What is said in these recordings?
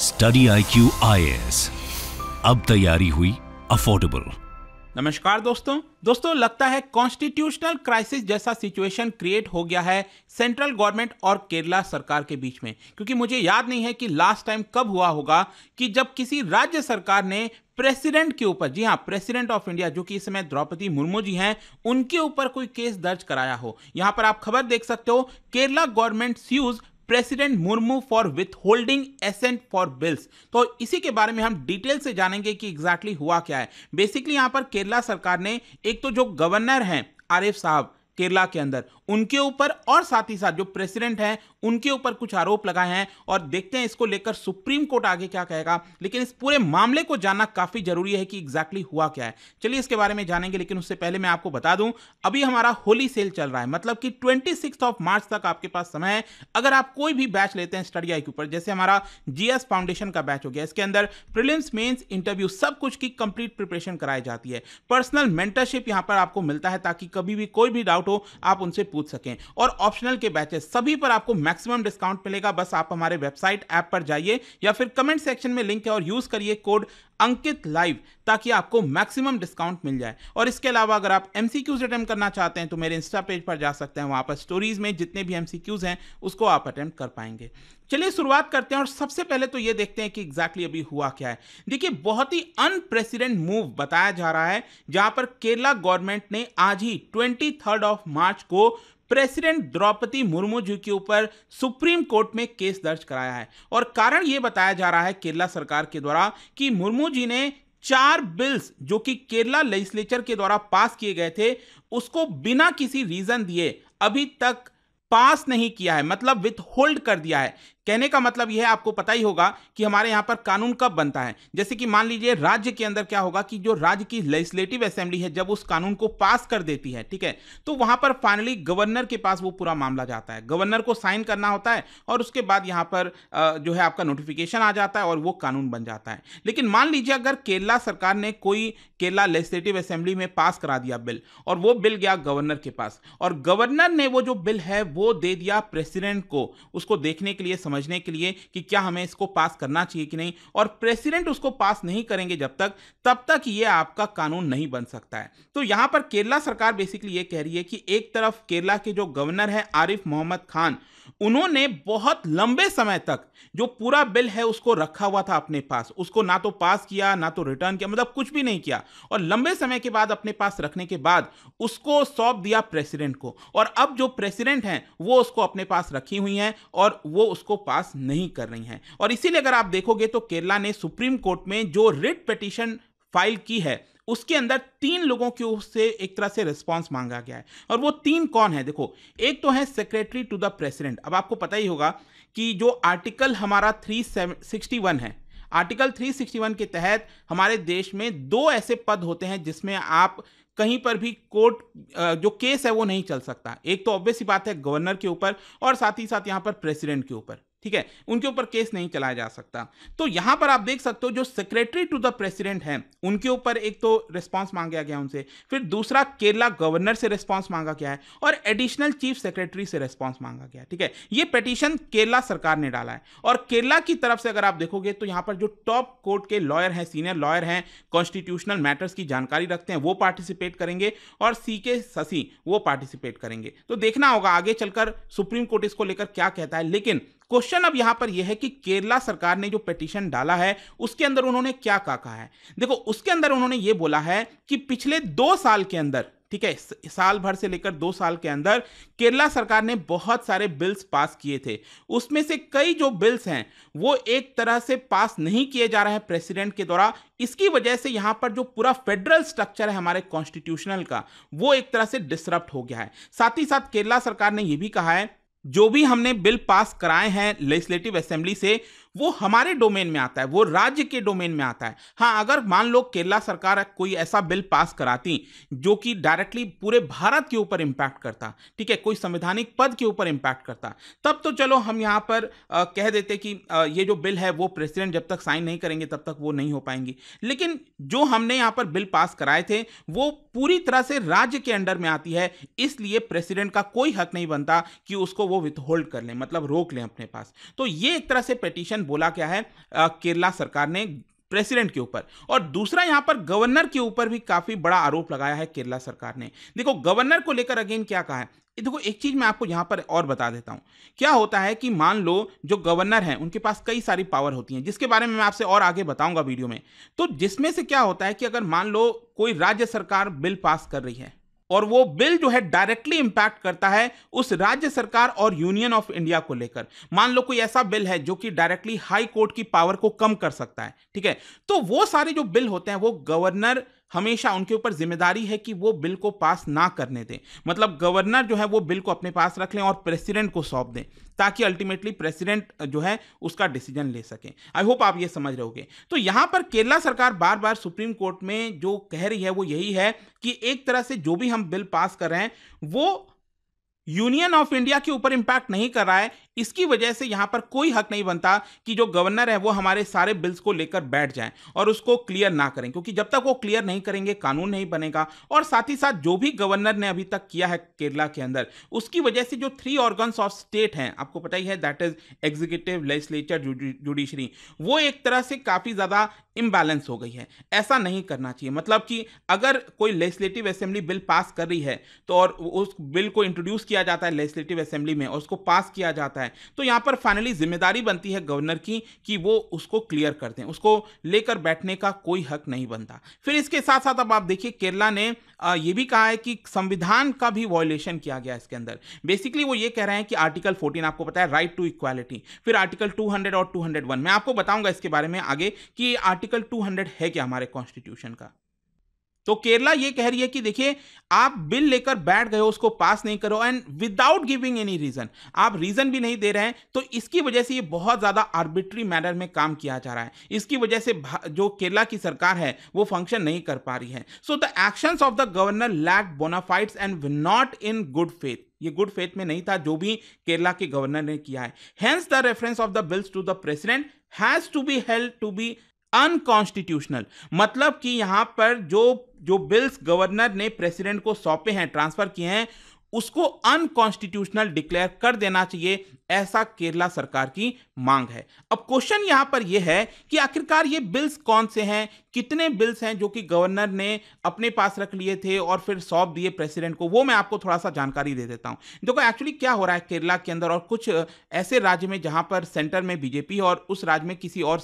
Study I Q I अब तैयारी हुई अफोर्डेबल नमस्कार दोस्तों दोस्तों लगता है कॉन्स्टिट्यूशनल क्राइसिस जैसा सिचुएशन क्रिएट हो गया है सेंट्रल गवर्नमेंट और केरला सरकार के बीच में क्योंकि मुझे याद नहीं है कि लास्ट टाइम कब हुआ होगा कि जब किसी राज्य सरकार ने प्रेसिडेंट के ऊपर जी हाँ प्रेसिडेंट ऑफ इंडिया जो कि इस समय द्रौपदी मुर्मू जी हैं उनके ऊपर कोई केस दर्ज कराया हो यहां पर आप खबर देख सकते हो Kerala government sues president Murmu for withholding assent for bills तो इसी के बारे में हम डिटेल से जानेंगे कि एग्जैक्टली exactly हुआ क्या है बेसिकली यहां पर केरला सरकार ने एक तो जो गवर्नर हैं आरिफ साहब केरला के अंदर उनके ऊपर और साथ ही साथ जो प्रेसिडेंट हैं उनके ऊपर कुछ आरोप लगाए हैं और देखते हैं इसको लेकर सुप्रीम कोर्ट आगे क्या कहेगा लेकिन इस पूरे मामले को जानना काफी जरूरी है कि एग्जैक्टली हुआ क्या है चलिए इसके बारे में जानेंगे लेकिन उससे पहले मैं आपको बता दूं अभी हमारा होली सेल चल रहा है मतलब कि ट्वेंटी ऑफ मार्च तक आपके पास समय है अगर आप कोई भी बैच लेते हैं स्टडी आई के ऊपर जैसे हमारा जीएस फाउंडेशन का बैच हो गया इसके अंदर प्रिलिम्स मेन्स इंटरव्यू सब कुछ की कंप्लीट प्रिपरेशन कराई जाती है पर्सनल मेंटरशिप यहां पर आपको मिलता है ताकि कभी भी कोई भी डाउट हो आप उनसे पूछ सकें और ऑप्शनल के बैचेस सभी पर आपको मैक्सिमम डिस्काउंट मिलेगा बस आप हमारे वेबसाइट ऐप पर जाइए या फिर कमेंट सेक्शन में लिंक है और यूज करिए कोड अंकित लाइव ताकि आपको मैक्सिमम डिस्काउंट मिल जाए और इसके अलावा अगर आप एम अटेम्प्ट करना चाहते हैं तो मेरे इंस्टा पेज पर जा सकते हैं वहां पर स्टोरीज में जितने भी एम हैं उसको आप अटेम्प्ट कर पाएंगे चलिए शुरुआत करते हैं और सबसे पहले तो ये देखते हैं कि एग्जैक्टली अभी हुआ क्या है देखिए बहुत ही अनप्रेसिडेंट मूव बताया जा रहा है जहां पर केरला गवर्नमेंट ने आज ही ट्वेंटी थर्ड ऑफ मार्च को प्रेसिडेंट द्रौपदी मुर्मू जी के ऊपर सुप्रीम कोर्ट में केस दर्ज कराया है और कारण ये बताया जा रहा है केरला सरकार के द्वारा कि मुर्मू जी ने चार बिल्स जो कि केरला लेजिस्लेचर के द्वारा पास किए गए थे उसको बिना किसी रीजन दिए अभी तक पास नहीं किया है मतलब विथ होल्ड कर दिया है कहने का मतलब यह आपको पता ही होगा कि हमारे यहाँ पर कानून कब बनता है जैसे कि मान लीजिए राज्य के अंदर क्या होगा कि जो राज्य की लेजिस्लेटिव असेंबली है जब उस कानून को पास कर देती है ठीक है तो वहां पर फाइनली गवर्नर के पास वो पूरा मामला जाता है गवर्नर को साइन करना होता है और उसके बाद यहाँ पर जो है आपका नोटिफिकेशन आ जाता है और वो कानून बन जाता है लेकिन मान लीजिए अगर केरला सरकार ने कोई केरला लेजिस्लेटिव असेंबली में पास करा दिया बिल और वो बिल गया गवर्नर के पास और गवर्नर ने वो जो बिल है वो दे दिया प्रेसिडेंट को उसको देखने के लिए समझने के लिए कि क्या हमें इसको पास करना चाहिए कि नहीं और प्रेसिडेंट उसको पास नहीं करेंगे जब तक तब तक ये आपका कानून नहीं बन सकता है तो यहाँ पर केरला सरकार बेसिकली ये कह रही है कि एक तरफ केरला के जो गवर्नर है आरिफ मोहम्मद खान उन्होंने बहुत लंबे समय तक जो पूरा बिल है उसको रखा हुआ था अपने पास उसको ना तो पास किया ना तो रिटर्न किया मतलब कुछ भी नहीं किया और लंबे समय के बाद अपने पास रखने के बाद उसको सौंप दिया प्रेसिडेंट को और अब जो प्रेसिडेंट हैं वो उसको अपने पास रखी हुई हैं और वो उसको पास नहीं कर रही हैं और इसीलिए अगर आप देखोगे तो केरला ने सुप्रीम कोर्ट में जो रिट पटिशन फाइल की है उसके अंदर तीन लोगों की ओर से एक तरह से रिस्पांस मांगा गया है और वो तीन कौन है देखो एक तो है सेक्रेटरी टू द प्रेसिडेंट अब आपको पता ही होगा कि जो आर्टिकल हमारा थ्री है आर्टिकल 361 के तहत हमारे देश में दो ऐसे पद होते हैं जिसमें आप कहीं पर भी कोर्ट जो केस है वो नहीं चल सकता एक तो ऑब्वियस ही बात है गवर्नर के ऊपर और साथ ही साथ यहाँ पर प्रेसिडेंट के ऊपर ठीक है उनके ऊपर केस नहीं चलाया जा सकता तो यहां पर आप देख सकते हो जो सेक्रेटरी टू द प्रेसिडेंट है उनके ऊपर एक तो रिस्पांस मांगा गया उनसे फिर दूसरा केरला गवर्नर से रिस्पांस मांगा गया है और एडिशनल चीफ सेक्रेटरी से रिस्पांस मांगा गया ठीक है ये पटिशन केरला सरकार ने डाला है और केरला की तरफ से अगर आप देखोगे तो यहां पर जो टॉप कोर्ट के लॉयर हैं सीनियर लॉयर हैं कॉन्स्टिट्यूशनल मैटर्स की जानकारी रखते हैं वो पार्टिसिपेट करेंगे और सी के शशि वो पार्टिसिपेट करेंगे तो देखना होगा आगे चलकर सुप्रीम कोर्ट इसको लेकर क्या कहता है लेकिन क्वेश्चन अब यहां पर यह है कि केरला सरकार ने जो पिटिशन डाला है उसके अंदर उन्होंने क्या कहा कहा है देखो उसके अंदर उन्होंने ये बोला है कि पिछले दो साल के अंदर ठीक है साल भर से लेकर दो साल के अंदर केरला सरकार ने बहुत सारे बिल्स पास किए थे उसमें से कई जो बिल्स हैं वो एक तरह से पास नहीं किए जा रहे हैं प्रेसिडेंट के द्वारा इसकी वजह से यहां पर जो पूरा फेडरल स्ट्रक्चर है हमारे कॉन्स्टिट्यूशनल का वो एक तरह से डिसरप्ट हो गया है साथ ही साथ केरला सरकार ने यह भी कहा है जो भी हमने बिल पास कराए हैं लेजिस्लेटिव असेंबली से वो हमारे डोमेन में आता है वो राज्य के डोमेन में आता है हाँ अगर मान लो केरला सरकार कोई ऐसा बिल पास कराती जो कि डायरेक्टली पूरे भारत के ऊपर इम्पैक्ट करता ठीक है कोई संवैधानिक पद के ऊपर इम्पैक्ट करता तब तो चलो हम यहाँ पर आ, कह देते कि आ, ये जो बिल है वो प्रेसिडेंट जब तक साइन नहीं करेंगे तब तक वो नहीं हो पाएंगी लेकिन जो हमने यहाँ पर बिल पास कराए थे वो पूरी तरह से राज्य के अंडर में आती है इसलिए प्रेसिडेंट का कोई हक नहीं बनता कि उसको वो विथहोल्ड कर लें मतलब रोक लें अपने पास तो ये एक तरह से पिटीशन रीजन बोला क्या है केरला सरकार ने प्रेसिडेंट के ऊपर और दूसरा यहां पर गवर्नर के ऊपर भी काफी बड़ा आरोप लगाया है केरला सरकार ने देखो गवर्नर को लेकर अगेन क्या कहा है देखो एक चीज मैं आपको यहां पर और बता देता हूं क्या होता है कि मान लो जो गवर्नर हैं उनके पास कई सारी पावर होती हैं जिसके बारे में मैं आपसे और आगे बताऊंगा वीडियो में तो जिसमें से क्या होता है कि अगर मान लो कोई राज्य सरकार बिल पास कर रही है और वो बिल जो है डायरेक्टली इंपैक्ट करता है उस राज्य सरकार और यूनियन ऑफ इंडिया को लेकर मान लो कोई ऐसा बिल है जो कि डायरेक्टली हाई कोर्ट की पावर को कम कर सकता है ठीक है तो वो सारे जो बिल होते हैं वो गवर्नर हमेशा उनके ऊपर जिम्मेदारी है कि वो बिल को पास ना करने दें मतलब गवर्नर जो है वो बिल को अपने पास रख लें और प्रेसिडेंट को सौंप दें ताकि अल्टीमेटली प्रेसिडेंट जो है उसका डिसीजन ले सकें आई होप आप ये समझ रहोगे तो यहाँ पर केरला सरकार बार बार सुप्रीम कोर्ट में जो कह रही है वो यही है कि एक तरह से जो भी हम बिल पास कर रहे हैं वो यूनियन ऑफ इंडिया के ऊपर इंपैक्ट नहीं कर रहा है इसकी वजह से यहां पर कोई हक नहीं बनता कि जो गवर्नर है वो हमारे सारे बिल्स को लेकर बैठ जाए और उसको क्लियर ना करें क्योंकि जब तक वो क्लियर नहीं करेंगे कानून नहीं बनेगा और साथ ही साथ जो भी गवर्नर ने अभी तक किया है केरला के अंदर उसकी वजह से जो थ्री ऑर्गन्स ऑफ स्टेट हैं आपको पता ही है that is executive legislature judiciary वो एक तरह से काफ़ी ज़्यादा इम्बैलेंस हो गई है ऐसा नहीं करना चाहिए मतलब कि अगर कोई लेजिस्लेटिव असेंबली बिल पास कर रही है तो और उस बिल को इंट्रोड्यूस किया जाता है लेजिस्लेटिव असेंबली में और उसको पास किया जाता है है तो यहाँ पर फाइनली जिम्मेदारी बनती है गवर्नर की कि वो उसको क्लियर कर दें उसको लेकर बैठने का कोई हक नहीं बनता फिर इसके साथ साथ अब आप देखिए केरला ने ये भी कहा है कि संविधान का भी वॉयलेशन किया गया इसके अंदर बेसिकली वो ये कह रहे हैं कि आर्टिकल 14 आपको पता है राइट टू इक्वालिटी फिर आर्टिकल 200 और 201 मैं आपको बताऊंगा इसके बारे में आगे कि आर्टिकल 200 है क्या हमारे कॉन्स्टिट्यूशन का तो केरला ये कह रही है कि देखिए आप बिल लेकर बैठ गए हो उसको पास नहीं करो and without giving any reason आप रीजन भी नहीं दे रहे हैं तो इसकी वजह से ये बहुत ज्यादा आर्बिट्री मैनर में काम किया जा रहा है इसकी वजह से जो केरला की सरकार है वो फंक्शन नहीं कर पा रही है so the actions of the governor lack bona fides and not in good faith ये गुड फेथ में नहीं था जो भी केरला के गवर्नर ने किया है hence the reference of the bills to the president has to be held to be unconstitutional मतलब कि यहां पर जो जो बिल्स गवर्नर ने प्रेसिडेंट को सौंपे हैं ट्रांसफर किए हैं उसको अनकॉन्स्टिट्यूशनल डिक्लेयर कर देना चाहिए ऐसा केरला सरकार की मांग है अब क्वेश्चन यहां पर यह है कि आखिरकार ये बिल्स कौन से हैं कितने बिल्स हैं जो कि गवर्नर ने अपने पास रख लिए थे और फिर सौंप दिए प्रेसिडेंट को वो मैं आपको थोड़ा सा जानकारी दे देता हूं देखो एक्चुअली क्या हो रहा है केरला के अंदर और कुछ ऐसे राज्य में जहां पर सेंटर में बीजेपी और उस राज्य में किसी और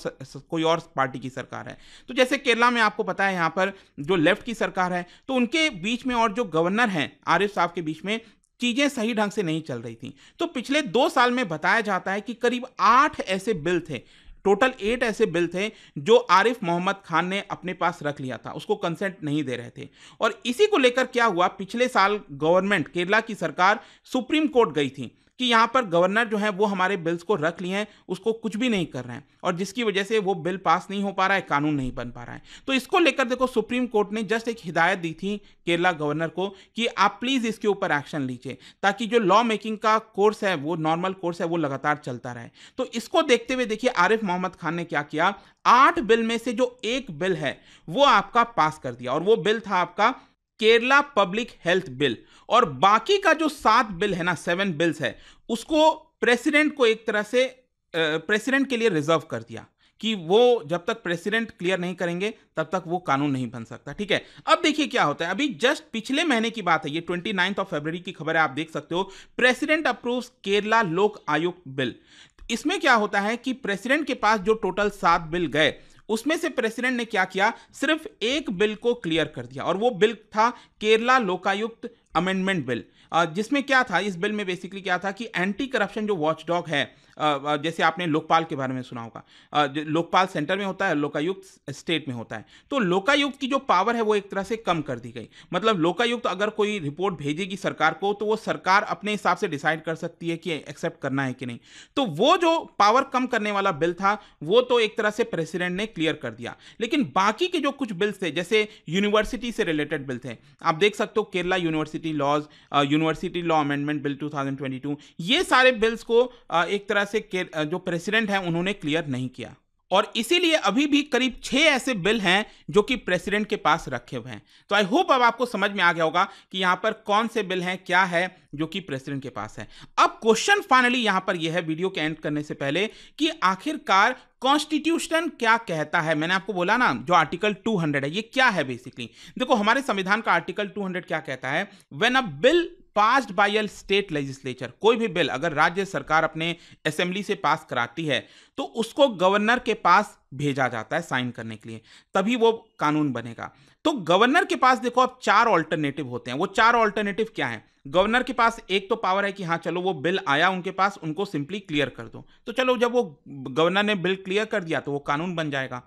कोई और पार्टी की सरकार है तो जैसे केरला में आपको पता है यहां पर जो लेफ्ट की सरकार है तो उनके बीच में और जो गवर्नर हैं आरिफ साहब के बीच में चीज़ें सही ढंग से नहीं चल रही थी तो पिछले दो साल में बताया जाता है कि करीब आठ ऐसे बिल थे टोटल एट ऐसे बिल थे जो आरिफ मोहम्मद खान ने अपने पास रख लिया था उसको कंसेंट नहीं दे रहे थे और इसी को लेकर क्या हुआ पिछले साल गवर्नमेंट केरला की सरकार सुप्रीम कोर्ट गई थी कि यहाँ पर गवर्नर जो है वो हमारे बिल्स को रख लिए हैं उसको कुछ भी नहीं कर रहे हैं और जिसकी वजह से वो बिल पास नहीं हो पा रहा है कानून नहीं बन पा रहा है तो इसको लेकर देखो सुप्रीम कोर्ट ने जस्ट एक हिदायत दी थी केरला गवर्नर को कि आप प्लीज़ इसके ऊपर एक्शन लीजिए ताकि जो लॉ मेकिंग का कोर्स है वो नॉर्मल कोर्स है वो लगातार चलता रहे तो इसको देखते हुए देखिए आरिफ मोहम्मद खान ने क्या किया आठ बिल में से जो एक बिल है वो आपका पास कर दिया और वो बिल था आपका केरला पब्लिक हेल्थ बिल और बाकी का जो सात बिल है ना सेवन बिल्स है उसको प्रेसिडेंट को एक तरह से प्रेसिडेंट के लिए रिजर्व कर दिया कि वो जब तक प्रेसिडेंट क्लियर नहीं करेंगे तब तक वो कानून नहीं बन सकता ठीक है अब देखिए क्या होता है अभी जस्ट पिछले महीने की बात है ये ट्वेंटी नाइन्थ ऑफ फेबररी की खबर है आप देख सकते हो प्रेसिडेंट अप्रूव केरला लोक आयुक्त बिल इसमें क्या होता है कि प्रेसिडेंट के पास जो टोटल सात बिल गए उसमें से प्रेसिडेंट ने क्या किया सिर्फ एक बिल को क्लियर कर दिया और वो बिल था Kerala Lokayukta amendment bill uh, जिसमें क्या था इस बिल में बेसिकली क्या था कि एंटी करप्शन जो वॉच डॉग है uh, uh, जैसे आपने लोकपाल के बारे में सुना होगा लोकपाल सेंटर में होता है लोकायुक्त स्टेट में होता है तो लोकायुक्त की जो पावर है वो एक तरह से कम कर दी गई मतलब लोकायुक्त अगर कोई रिपोर्ट भेजेगी सरकार को तो वो सरकार अपने हिसाब से डिसाइड कर सकती है कि एक्सेप्ट करना है कि नहीं तो वो जो पावर कम करने वाला बिल था वो तो एक तरह से प्रेसिडेंट ने क्लियर कर दिया लेकिन बाकी के जो कुछ बिल्स थे जैसे यूनिवर्सिटी से रिलेटेड बिल थे आप देख सकते हो Kerala university university laws university law amendment bill 2022 ये सारे बिल्स को uh, एक तरह से uh, जो प्रेसिडेंट हैं उन्होंने क्लियर नहीं किया और इसीलिए अभी भी करीब छः ऐसे बिल हैं जो कि प्रेसिडेंट के पास रखे हुए हैं तो आई होप अब आपको समझ में आ गया होगा कि यहाँ पर कौन से बिल हैं क्या है जो कि प्रेसिडेंट के पास है अब क्वेश्चन फाइनली यहां पर यह है वीडियो के एंड करने से पहले कि आखिरकार कॉन्स्टिट्यूशन क्या कहता है मैंने आपको बोला ना जो आर्टिकल 200 है ये क्या है बेसिकली देखो हमारे संविधान का आर्टिकल 200 क्या कहता है when a bill passed by a state legislature कोई भी बिल अगर राज्य सरकार अपने असेंबली से पास कराती है तो उसको गवर्नर के पास भेजा जाता है साइन करने के लिए तभी वो कानून बनेगा तो गवर्नर के पास देखो अब चार ऑल्टरनेटिव होते हैं वो चार ऑल्टरनेटिव क्या है गवर्नर के पास एक तो पावर है कि हाँ चलो वो बिल आया उनके पास उनको सिंपली क्लियर कर दो तो चलो जब वो गवर्नर ने बिल क्लियर कर दिया तो वो कानून बन जाएगा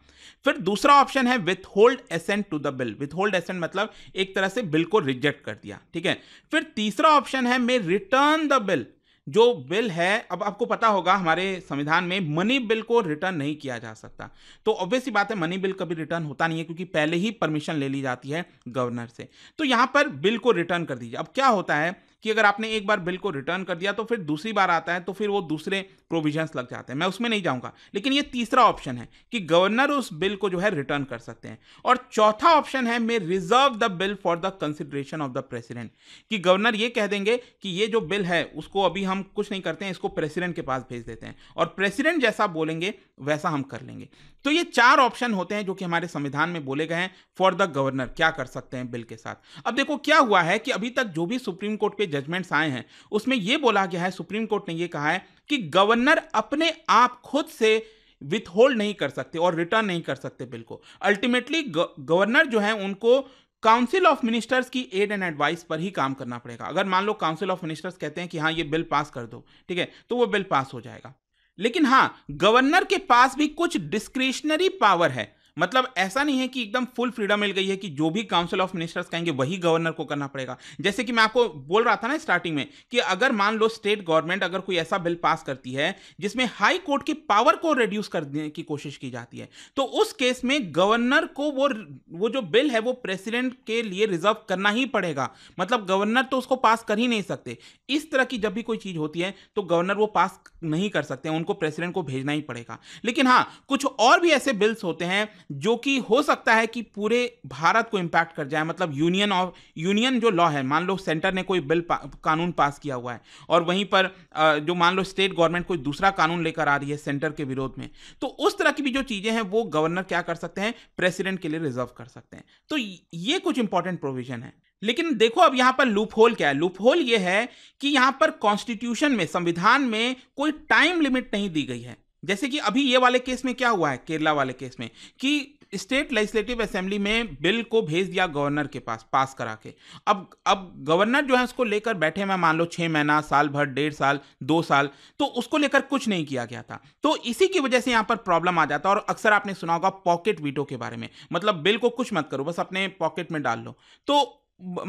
फिर दूसरा ऑप्शन है withhold assent to the bill withhold assent मतलब एक तरह से बिल को रिजेक्ट कर दिया ठीक है फिर तीसरा ऑप्शन है मे रिटर्न द बिल जो बिल है अब आपको पता होगा हमारे संविधान में मनी बिल को रिटर्न नहीं किया जा सकता तो ऑब्वियस बात है मनी बिल कभी रिटर्न होता नहीं है क्योंकि पहले ही परमिशन ले ली जाती है गवर्नर से तो यहाँ पर बिल को रिटर्न कर दीजिए अब क्या होता है कि अगर आपने एक बार बिल को रिटर्न कर दिया तो फिर दूसरी बार आता है तो फिर वो दूसरे प्रोविजंस लग जाते हैं मैं उसमें नहीं जाऊंगा लेकिन ये तीसरा ऑप्शन है कि गवर्नर उस बिल को जो है रिटर्न कर सकते हैं और चौथा ऑप्शन है may reserve the bill for the consideration of the president कि गवर्नर ये कह देंगे कि ये जो बिल है उसको अभी हम कुछ नहीं करते हैं इसको प्रेसिडेंट के पास भेज देते हैं और प्रेसिडेंट जैसा बोलेंगे वैसा हम कर लेंगे तो ये चार ऑप्शन होते हैं जो कि हमारे संविधान में बोले गए हैं फॉर द गवर्नर क्या कर सकते हैं बिल के साथ अब देखो क्या हुआ है कि अभी तक जो भी सुप्रीम कोर्ट के जजमेंट्स आए हैं उसमें यह बोला गया है सुप्रीम कोर्ट ने यह कहा है कि गवर्नर अपने आप खुद से विथहोल्ड नहीं कर सकते और रिटर्न नहीं कर सकते बिल को अल्टीमेटली गवर्नर जो है उनको काउंसिल ऑफ मिनिस्टर्स की एड एंड एडवाइस पर ही काम करना पड़ेगा अगर मान लो काउंसिल ऑफ मिनिस्टर्स कहते हैं कि हाँ ये बिल पास कर दो ठीक है तो वो बिल पास हो जाएगा लेकिन हाँ गवर्नर के पास भी कुछ डिस्क्रिशनरी पावर है मतलब ऐसा नहीं है कि एकदम फुल फ्रीडम मिल गई है कि जो भी काउंसिल ऑफ मिनिस्टर्स कहेंगे वही गवर्नर को करना पड़ेगा जैसे कि मैं आपको बोल रहा था ना स्टार्टिंग में कि अगर मान लो स्टेट गवर्नमेंट अगर कोई ऐसा बिल पास करती है जिसमें हाई कोर्ट की पावर को रिड्यूस करने की कोशिश की जाती है तो उस केस में गवर्नर को वो वो जो बिल है वो प्रेसिडेंट के लिए रिजर्व करना ही पड़ेगा मतलब गवर्नर तो उसको पास कर ही नहीं सकते इस तरह की जब भी कोई चीज होती है तो गवर्नर वो पास नहीं कर सकते उनको प्रेसिडेंट को भेजना ही पड़ेगा लेकिन हाँ कुछ और भी ऐसे बिल्स होते हैं जो कि हो सकता है कि पूरे भारत को इम्पैक्ट कर जाए मतलब यूनियन ऑफ यूनियन जो लॉ है मान लो सेंटर ने कोई बिल पा, कानून पास किया हुआ है और वहीं पर जो मान लो स्टेट गवर्नमेंट कोई दूसरा कानून लेकर आ रही है सेंटर के विरोध में तो उस तरह की भी जो चीज़ें हैं वो गवर्नर क्या कर सकते हैं प्रेसिडेंट के लिए रिजर्व कर सकते हैं तो ये कुछ इंपॉर्टेंट प्रोविजन है लेकिन देखो अब यहाँ पर लूप होल क्या है लूप होल ये है कि यहाँ पर कॉन्स्टिट्यूशन में संविधान में कोई टाइम लिमिट नहीं दी गई है जैसे कि अभी ये वाले केस में क्या हुआ है केरला वाले केस में कि स्टेट लेजिस्लेटिव असेंबली में बिल को भेज दिया गवर्नर के पास पास करा के अब अब गवर्नर जो है उसको लेकर बैठे मैं मान लो छः महीना साल भर डेढ़ साल दो साल तो उसको लेकर कुछ नहीं किया गया था तो इसी की वजह से यहाँ पर प्रॉब्लम आ जाता है और अक्सर आपने सुना होगा पॉकेट वीटो के बारे में मतलब बिल को कुछ मत करो बस अपने पॉकेट में डाल लो तो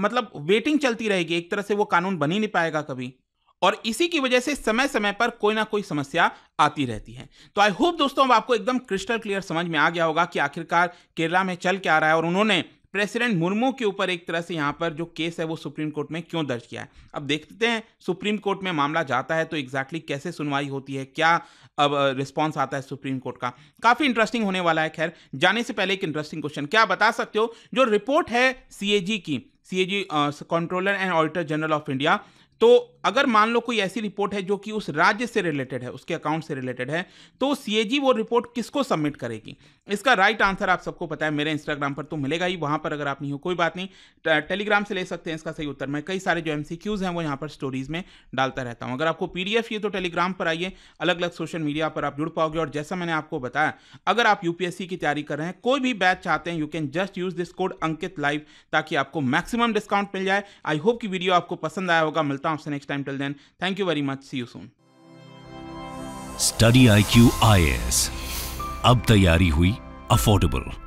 मतलब वेटिंग चलती रहेगी एक तरह से वो कानून बन ही नहीं पाएगा कभी और इसी की वजह से समय समय पर कोई ना कोई समस्या आती रहती है तो आई होप दोस्तों अब आपको एकदम क्रिस्टल क्लियर समझ में आ गया होगा कि आखिरकार केरला में चल क्या रहा है और उन्होंने प्रेसिडेंट मुर्मू के ऊपर एक तरह से यहाँ पर जो केस है वो सुप्रीम कोर्ट में क्यों दर्ज किया है अब देखते हैं सुप्रीम कोर्ट में मामला जाता है तो एग्जैक्टली exactly कैसे सुनवाई होती है क्या अब रिस्पॉन्स आता है सुप्रीम कोर्ट का काफ़ी इंटरेस्टिंग होने वाला है खैर जाने से पहले एक इंटरेस्टिंग क्वेश्चन क्या बता सकते हो जो रिपोर्ट है सी की C controller and auditor general of India तो अगर मान लो कोई ऐसी रिपोर्ट है जो कि उस राज्य से रिलेटेड है उसके अकाउंट से रिलेटेड है तो सीएजी वो रिपोर्ट किसको सबमिट करेगी इसका राइट आंसर आप सबको पता है मेरे इंस्टाग्राम पर तो मिलेगा ही वहां पर अगर आप नहीं हो कोई बात नहीं टेलीग्राम से ले सकते हैं इसका सही उत्तर मैं कई सारे जो एम हैं वो यहाँ पर स्टोरीज में डालता रहता हूँ अगर आपको पी ये तो टेलीग्राम पर आइए अलग अलग सोशल मीडिया पर आप जुड़ पाओगे और जैसा मैंने आपको बताया अगर आप यूपीएससी की तैयारी कर रहे हैं कोई भी बैच चाहते हैं you can just use this code Ankit live ताकि आपको मैक्सिमम डिस्काउंट मिल जाए आई होप कि वीडियो आपको पसंद आया होगा मिलता See you next time. Till then, thank you very much. See you soon. Study IQ IS. Ab tayari hui affordable.